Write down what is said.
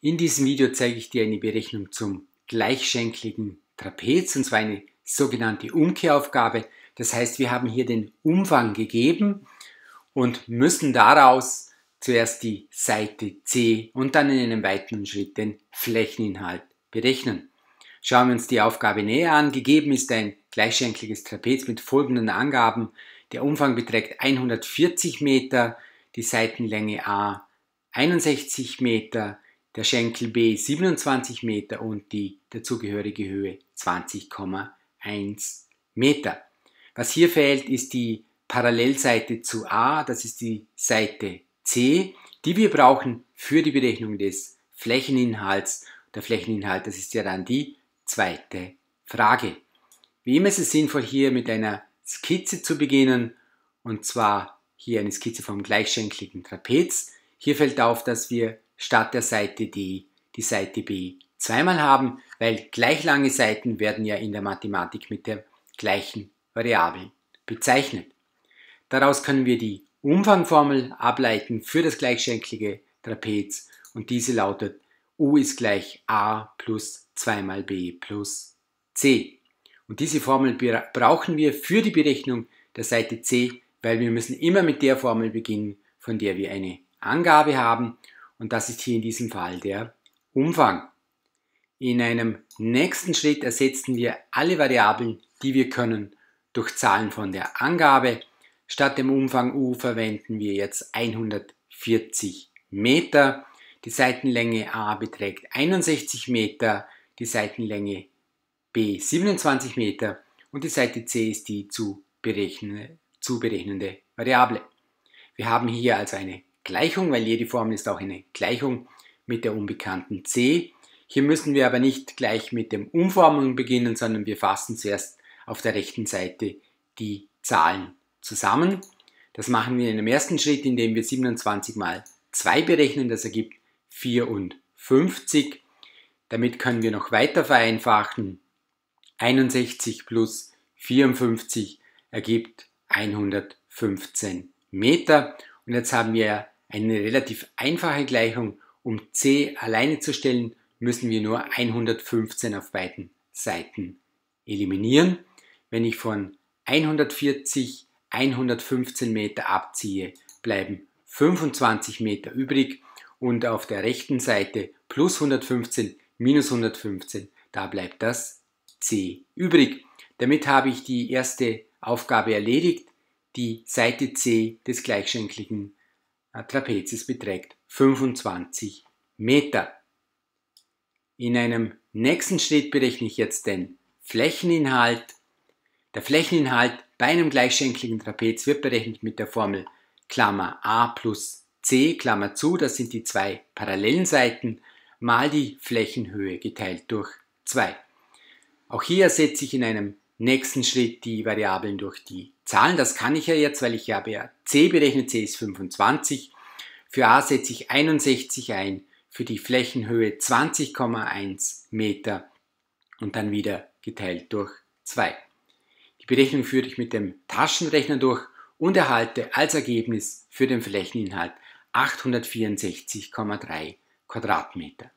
In diesem Video zeige ich dir eine Berechnung zum gleichschenkligen Trapez und zwar eine sogenannte Umkehraufgabe. Das heißt, wir haben hier den Umfang gegeben und müssen daraus zuerst die Seite C und dann in einem weiteren Schritt den Flächeninhalt berechnen. Schauen wir uns die Aufgabe näher an. Gegeben ist ein gleichschenkliges Trapez mit folgenden Angaben. Der Umfang beträgt 140 Meter, die Seitenlänge A 61 Meter, der Schenkel B 27 Meter und die dazugehörige Höhe 20,1 Meter. Was hier fehlt, ist die Parallelseite zu A, das ist die Seite C, die wir brauchen für die Berechnung des Flächeninhalts. Der Flächeninhalt, das ist ja dann die zweite Frage. Wie immer ist es sinnvoll, hier mit einer Skizze zu beginnen, und zwar hier eine Skizze vom gleichschenkligen Trapez. Hier fällt auf, dass wir statt der Seite D die Seite B zweimal haben, weil gleich lange Seiten werden ja in der Mathematik mit der gleichen Variable bezeichnet. Daraus können wir die Umfangformel ableiten für das gleichschenklige Trapez und diese lautet U ist gleich A plus 2 mal B plus C. Und diese Formel brauchen wir für die Berechnung der Seite C, weil wir müssen immer mit der Formel beginnen, von der wir eine Angabe haben und das ist hier in diesem Fall der Umfang. In einem nächsten Schritt ersetzen wir alle Variablen, die wir können, durch Zahlen von der Angabe. Statt dem Umfang U verwenden wir jetzt 140 Meter. Die Seitenlänge A beträgt 61 Meter, die Seitenlänge B 27 Meter und die Seite C ist die zu berechnende, zu berechnende Variable. Wir haben hier also eine Gleichung, weil jede Formel ist auch eine Gleichung mit der unbekannten c. Hier müssen wir aber nicht gleich mit dem Umformeln beginnen, sondern wir fassen zuerst auf der rechten Seite die Zahlen zusammen. Das machen wir in dem ersten Schritt, indem wir 27 mal 2 berechnen, das ergibt 54. Damit können wir noch weiter vereinfachen. 61 plus 54 ergibt 115 Meter. Und jetzt haben wir eine relativ einfache Gleichung, um c alleine zu stellen, müssen wir nur 115 auf beiden Seiten eliminieren. Wenn ich von 140 115 Meter abziehe, bleiben 25 Meter übrig und auf der rechten Seite plus 115 minus 115, da bleibt das c übrig. Damit habe ich die erste Aufgabe erledigt, die Seite c des gleichschenkligen Trapezes beträgt 25 Meter. In einem nächsten Schritt berechne ich jetzt den Flächeninhalt. Der Flächeninhalt bei einem gleichschenkligen Trapez wird berechnet mit der Formel Klammer a plus c, Klammer zu, das sind die zwei parallelen Seiten, mal die Flächenhöhe geteilt durch 2. Auch hier setze ich in einem nächsten Schritt die Variablen durch die Zahlen. Das kann ich ja jetzt, weil ich habe ja C berechnet, C ist 25. Für A setze ich 61 ein, für die Flächenhöhe 20,1 Meter und dann wieder geteilt durch 2. Die Berechnung führe ich mit dem Taschenrechner durch und erhalte als Ergebnis für den Flächeninhalt 864,3 Quadratmeter.